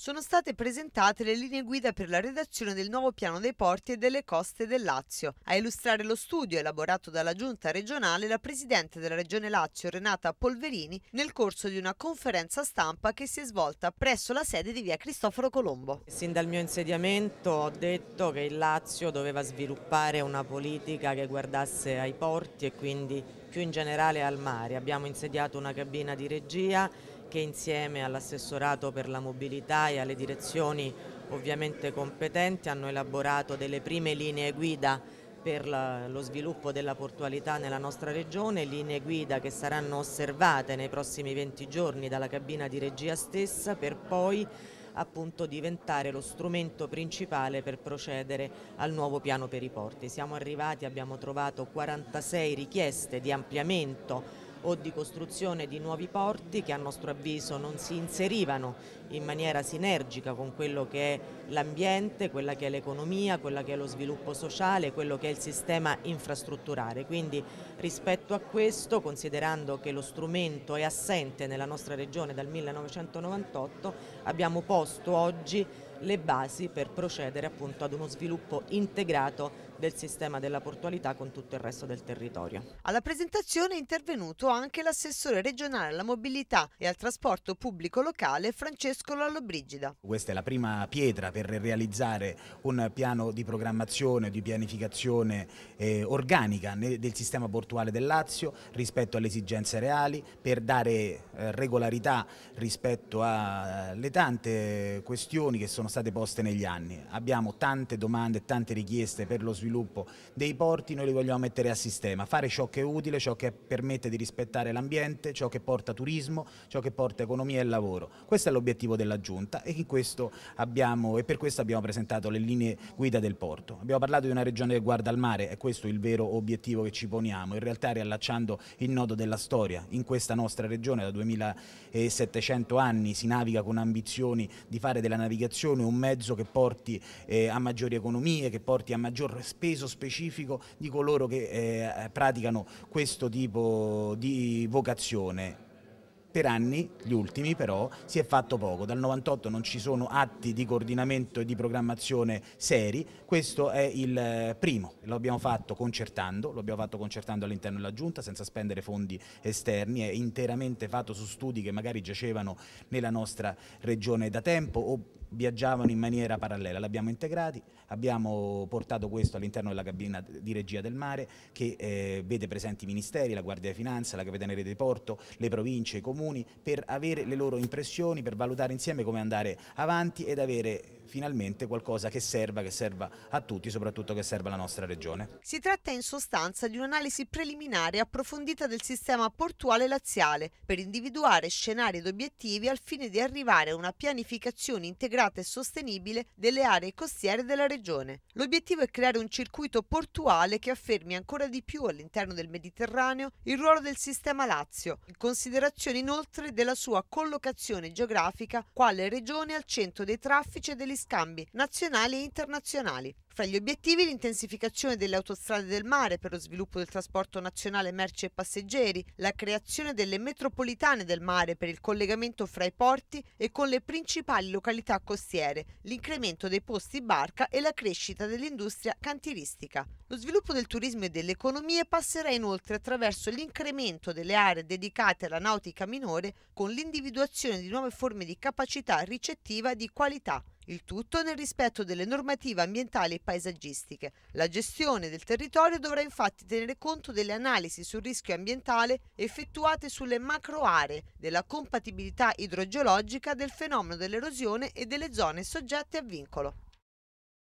sono state presentate le linee guida per la redazione del nuovo piano dei porti e delle coste del Lazio. A illustrare lo studio elaborato dalla giunta regionale la presidente della regione Lazio Renata Polverini nel corso di una conferenza stampa che si è svolta presso la sede di via Cristoforo Colombo. Sin dal mio insediamento ho detto che il Lazio doveva sviluppare una politica che guardasse ai porti e quindi più in generale al mare. Abbiamo insediato una cabina di regia che insieme all'assessorato per la mobilità e alle direzioni ovviamente competenti hanno elaborato delle prime linee guida per lo sviluppo della portualità nella nostra regione, linee guida che saranno osservate nei prossimi 20 giorni dalla cabina di regia stessa per poi appunto diventare lo strumento principale per procedere al nuovo piano per i porti. Siamo arrivati, abbiamo trovato 46 richieste di ampliamento o di costruzione di nuovi porti che a nostro avviso non si inserivano in maniera sinergica con quello che è l'ambiente, quella che è l'economia, quella che è lo sviluppo sociale, quello che è il sistema infrastrutturale. Quindi rispetto a questo, considerando che lo strumento è assente nella nostra regione dal 1998, abbiamo posto oggi le basi per procedere appunto ad uno sviluppo integrato del sistema della portualità con tutto il resto del territorio. Alla presentazione è intervenuto anche l'assessore regionale alla mobilità e al trasporto pubblico locale Francesco Lallobrigida. Questa è la prima pietra per realizzare un piano di programmazione, di pianificazione eh, organica del sistema portuale del Lazio rispetto alle esigenze reali per dare eh, regolarità rispetto alle tante questioni che sono state poste negli anni. Abbiamo tante domande e tante richieste per lo sviluppo sviluppo dei porti noi li vogliamo mettere a sistema, fare ciò che è utile, ciò che permette di rispettare l'ambiente, ciò che porta turismo, ciò che porta economia e lavoro. Questo è l'obiettivo della Giunta e, abbiamo, e per questo abbiamo presentato le linee guida del porto. Abbiamo parlato di una regione che guarda al mare, è questo il vero obiettivo che ci poniamo, in realtà riallacciando il nodo della storia. In questa nostra regione da 2700 anni si naviga con ambizioni di fare della navigazione un mezzo che porti eh, a maggiori economie, che porti a maggior rispetto peso specifico di coloro che eh, praticano questo tipo di vocazione. Per anni, gli ultimi però, si è fatto poco. Dal 98 non ci sono atti di coordinamento e di programmazione seri. Questo è il eh, primo. Lo abbiamo fatto concertando, lo abbiamo fatto concertando all'interno della Giunta senza spendere fondi esterni. È interamente fatto su studi che magari giacevano nella nostra regione da tempo o viaggiavano in maniera parallela. L'abbiamo integrati, abbiamo portato questo all'interno della cabina di regia del mare che eh, vede presenti i ministeri, la Guardia di Finanza, la Capitaneria di Porto, le province, i comuni comuni per avere le loro impressioni, per valutare insieme come andare avanti ed avere finalmente qualcosa che serva, che serva a tutti, soprattutto che serva alla nostra regione. Si tratta in sostanza di un'analisi preliminare e approfondita del sistema portuale laziale per individuare scenari ed obiettivi al fine di arrivare a una pianificazione integrata e sostenibile delle aree costiere della regione. L'obiettivo è creare un circuito portuale che affermi ancora di più all'interno del Mediterraneo il ruolo del sistema Lazio, in considerazione inoltre inoltre della sua collocazione geografica quale regione al centro dei traffici e degli scambi nazionali e internazionali. Fra gli obiettivi l'intensificazione delle autostrade del mare per lo sviluppo del trasporto nazionale merci e passeggeri, la creazione delle metropolitane del mare per il collegamento fra i porti e con le principali località costiere, l'incremento dei posti barca e la crescita dell'industria cantieristica. Lo sviluppo del turismo e delle economie passerà inoltre attraverso l'incremento delle aree dedicate alla nautica minore con l'individuazione di nuove forme di capacità ricettiva di qualità il tutto nel rispetto delle normative ambientali e paesaggistiche. La gestione del territorio dovrà infatti tenere conto delle analisi sul rischio ambientale effettuate sulle macro aree, della compatibilità idrogeologica del fenomeno dell'erosione e delle zone soggette a vincolo.